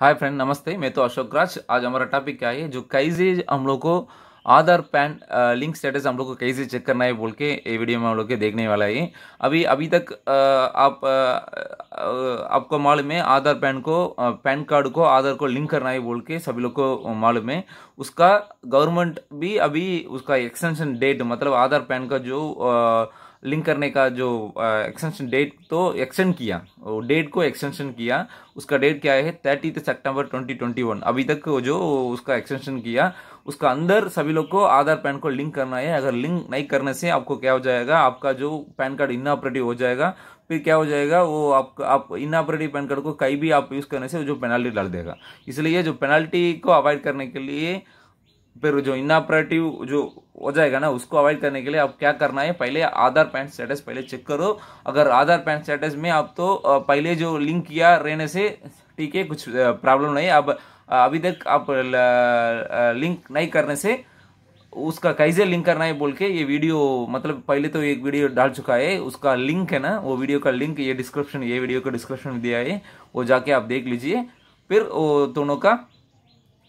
hi friend नमस्ते मैं तो अशोक राज आज हमारा टॉपिक क्या है जो कैसे हम लोग को आधार पैन लिंक स्टेटस हम लोग को कैसे चेक करना है बोल के ये वीडियो में हम लोग के देखने वाला है अभी अभी तक आप आपको मालूम है आधार पैन को पैन कार्ड को आधार को लिंक करना है बोल के सभी लोग को मालूम है उसका गवर्नमेंट भी अभी उसका एक्सटेंशन डेट मतलब आधार पैन का जो आ, लिंक करने का जो एक्सटेंशन डेट तो एक्सटेंड किया डेट को एक्सटेंशन किया उसका डेट क्या है थर्टी सितंबर 2021 अभी तक जो उसका एक्सटेंशन किया उसका अंदर सभी लोग को आधार पैन को लिंक करना है अगर लिंक नहीं करने से आपको क्या हो जाएगा आपका जो पैन कार्ड इनऑपरेटिव हो जाएगा फिर क्या हो जाएगा वो आप आप इनऑपरेटिव पैन कार्ड को कहीं भी आप यूज़ करने से जो पेनल्टी डाल देगा इसलिए जो पेनल्टी को अवॉइड करने के लिए फिर जो इनऑपरेटिव जो हो जाएगा ना उसको अवॉइड करने के लिए आप क्या करना है पहले आधार पैन स्टेटस पहले चेक करो अगर आधार पैन स्टेटस में आप तो पहले जो लिंक किया रहने से ठीक है कुछ प्रॉब्लम नहीं अब अभी तक आप लिंक नहीं करने से उसका कैसे लिंक करना है बोल के ये वीडियो मतलब पहले तो एक वीडियो डाल चुका है उसका लिंक है ना वो वीडियो का लिंक ये डिस्क्रिप्शन ये वीडियो का डिस्क्रिप्शन में दिया है वो जाके आप देख लीजिए फिर वो दोनों का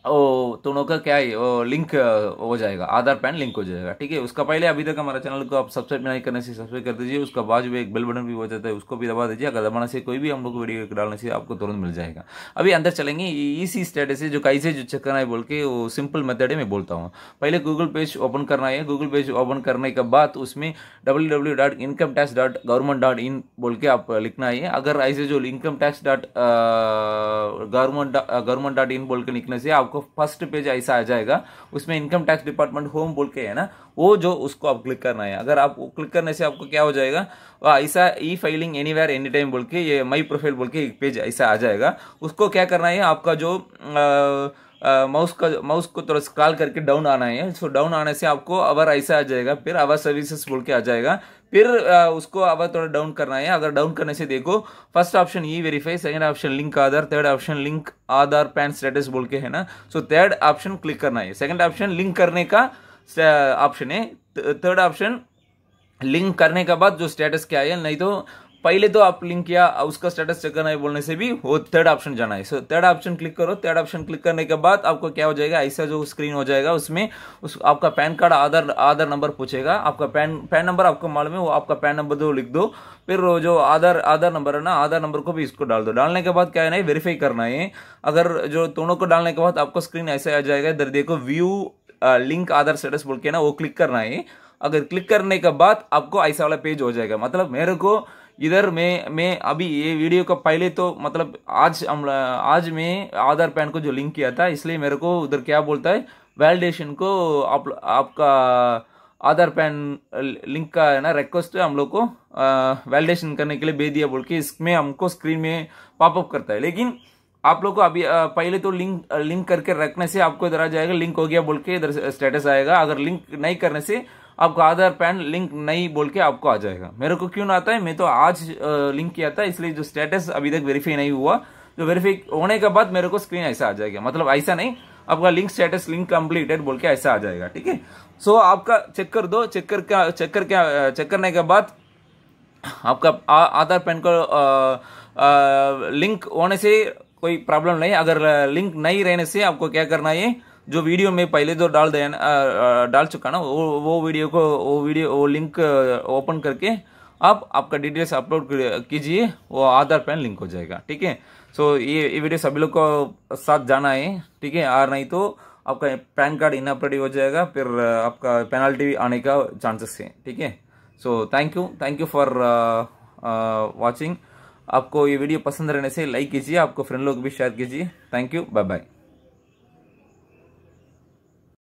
ओ दोनों का क्या है ओ, लिंक हो जाएगा आधार पैन लिंक हो जाएगा ठीक है उसका पहले अभी तक हमारे चैनल को आप सब्सक्राइब नहीं करने से सब्सक्राइब कर दीजिए उसका बाद में एक बेल बटन भी हो जाता है उसको भी दबा दीजिए अगर दबाने से कोई भी हम लोग वीडियो डालने से आपको तुरंत मिल जाएगा अभी अंदर चलेंगे इसी स्टेटस से जो कैसे जो चेक करना है बोल के वो सिंपल मेथड है मैं बोलता हूँ पहले गूगल पेज ओपन करना है गूगल पेज ओपन करने के बाद उसमें W W dot income tax dot government dot in बोल के आप लिखना है अगर ऐसे जो income tax dot government government dot in बोल के लिखने से आपको आपको फर्स्ट पेज ऐसा आ जाएगा उसमें इनकम टैक्स डिपार्टमेंट होम बोल के है ना वो जो उसको आप क्लिक करना है अगर आप क्लिक करने से आपको क्या हो जाएगा ऐसा e filing anywhere any time बोल के ये माई प्रोफाइल बोल के एक पेज ऐसा आ जाएगा उसको क्या करना है आपका जो आ, माउस का माउस को थोड़ा स्क्रॉल करके डाउन आना है सो डाउन आने से आपको अवर ऐसा आ जाएगा फिर अवर सर्विसेज बोल के आ जाएगा फिर उसको अवर थोड़ा डाउन करना है अगर डाउन करने से देखो first option e verify second option link Aadhaar third option link Aadhaar PAN status बोल के है ना सो थर्ड ऑप्शन क्लिक करना है सेकंड ऑप्शन लिंक करने का ऑप्शन है थर्ड ऑप्शन लिंक करने के बाद जो स्टेटस क्या है नहीं तो पहले तो आप लिंक किया उसका स्टेटस चेक करना है बोलने से भी वो थर्ड ऑप्शन जाना है सो थर्ड ऑप्शन क्लिक करो थर्ड ऑप्शन क्लिक करने के बाद आपको क्या हो जाएगा ऐसा जो स्क्रीन हो जाएगा उसमें उस आपका PAN card Aadhaar Aadhaar number पूछेगा आपका पैन पैन नंबर आपको मालूम है वो आपका पैन नंबर दो लिख दो फिर जो आधार आधार नंबर है ना आधार नंबर को भी इसको डाल दो डालने के बाद क्या है ना वेरीफाई करना है अगर जो दोनों को डालने के बाद आपको स्क्रीन ऐसे आ जाएगा इधर देखो व्यू लिंक आधार स्टेटस बोल के ना वो क्लिक करना है अगर क्लिक करने के बाद आपको ऐसा वाला पेज हो जाएगा मतलब मेरे को इधर मैं मैं अभी ये वीडियो का पहले तो मतलब आज आज मैं आधार पैन को जो लिंक किया था इसलिए मेरे को उधर क्या बोलता है वैलिडेशन को आप, आपका आधार पैन लिंक का है ना रिक्वेस्ट हम लोग को वैलिडेशन करने के लिए भेज दिया बोल के इसमें हमको स्क्रीन में पॉपअप करता है लेकिन आप लोग को अभी पहले तो लिंक लिंक करके रखने से आपको इधर आ जाएगा लिंक हो गया बोल के इधर स्टेटस आएगा अगर लिंक नहीं करने से आपको आधार पैन लिंक नहीं बोल के आपको आ जाएगा मेरे को क्यों ना आता है मैं तो आज लिंक किया था इसलिए जो स्टेटस अभी तक वेरीफाई नहीं हुआ जो वेरीफाई होने के बाद मेरे को स्क्रीन ऐसा आ जाएगा मतलब ऐसा नहीं आपका लिंक स्टेटस लिंक कंप्लीटेड बोल के ऐसा आ जाएगा ठीक है सो आपका चेक कर दो चेक कर क्या चेक कर क्या चेक करने के बाद आपका आधार पैन को लिंक होने से कोई प्रॉब्लम नहीं अगर लिंक नहीं रहने से आपको क्या करना है जो वीडियो मैं पहले जो डाल दिया डाल चुका ना वो वो वीडियो को वो वीडियो वो लिंक ओपन करके आप आपका डिटेल्स अपलोड कीजिए वो आधार पैन लिंक हो जाएगा ठीक है सो ये ये वीडियो सभी लोग को साथ जाना है ठीक है और नहीं तो आपका पैन कार्ड इनअपरेटिव हो जाएगा फिर आपका पेनल्टी आने का चांसेस है ठीक है so thank you thank you for watching आपको ये वीडियो पसंद रहने से लाइक कीजिए आपको फ्रेंड लोग भी शेयर कीजिए थैंक यू बाय बाय